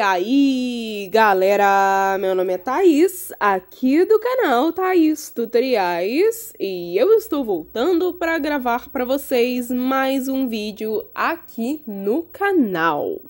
E aí, galera, meu nome é Thaís, aqui do canal Thaís Tutoriais, e eu estou voltando para gravar para vocês mais um vídeo aqui no canal.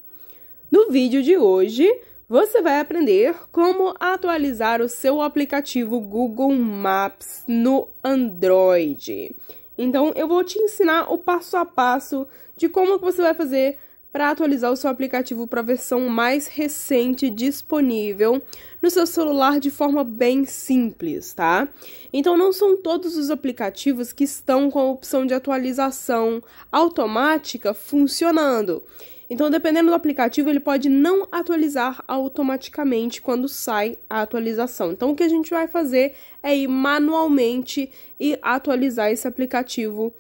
No vídeo de hoje, você vai aprender como atualizar o seu aplicativo Google Maps no Android. Então, eu vou te ensinar o passo a passo de como você vai fazer para atualizar o seu aplicativo para a versão mais recente disponível no seu celular de forma bem simples, tá? Então não são todos os aplicativos que estão com a opção de atualização automática funcionando. Então, dependendo do aplicativo, ele pode não atualizar automaticamente quando sai a atualização. Então, o que a gente vai fazer é ir manualmente e atualizar esse aplicativo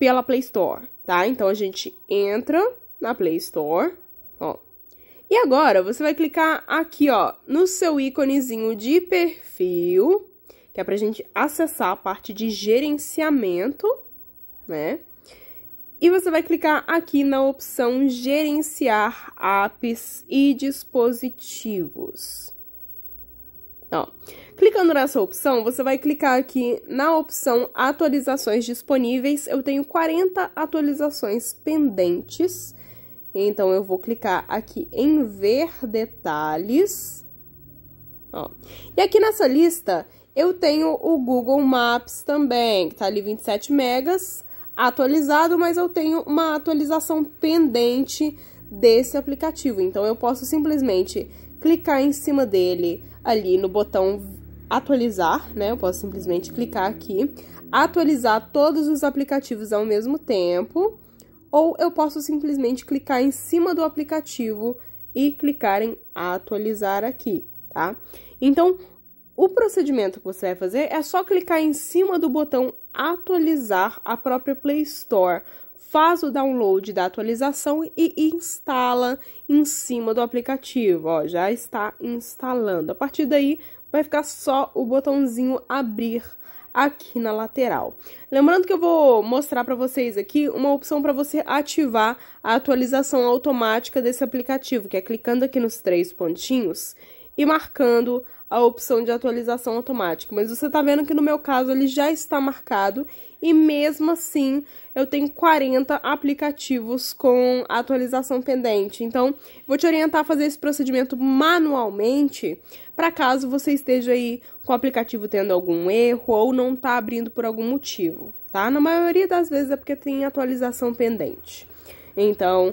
pela Play Store, tá? Então, a gente entra na Play Store, ó. E agora você vai clicar aqui, ó, no seu íconezinho de perfil, que é pra gente acessar a parte de gerenciamento, né? E você vai clicar aqui na opção gerenciar apps e dispositivos. Ó, clicando nessa opção, você vai clicar aqui na opção atualizações disponíveis. Eu tenho 40 atualizações pendentes então, eu vou clicar aqui em ver detalhes. Ó. E aqui nessa lista, eu tenho o Google Maps também, que tá ali 27 megas, atualizado, mas eu tenho uma atualização pendente desse aplicativo. Então, eu posso simplesmente clicar em cima dele ali no botão atualizar, né? Eu posso simplesmente clicar aqui, atualizar todos os aplicativos ao mesmo tempo ou eu posso simplesmente clicar em cima do aplicativo e clicar em atualizar aqui, tá? Então, o procedimento que você vai fazer é só clicar em cima do botão atualizar a própria Play Store. Faz o download da atualização e instala em cima do aplicativo. Ó, já está instalando. A partir daí vai ficar só o botãozinho abrir aqui na lateral. Lembrando que eu vou mostrar para vocês aqui uma opção para você ativar a atualização automática desse aplicativo, que é clicando aqui nos três pontinhos e marcando a opção de atualização automática. Mas você tá vendo que no meu caso ele já está marcado e mesmo assim eu tenho 40 aplicativos com atualização pendente. Então, vou te orientar a fazer esse procedimento manualmente para caso você esteja aí com o aplicativo tendo algum erro ou não tá abrindo por algum motivo, tá? Na maioria das vezes é porque tem atualização pendente. Então,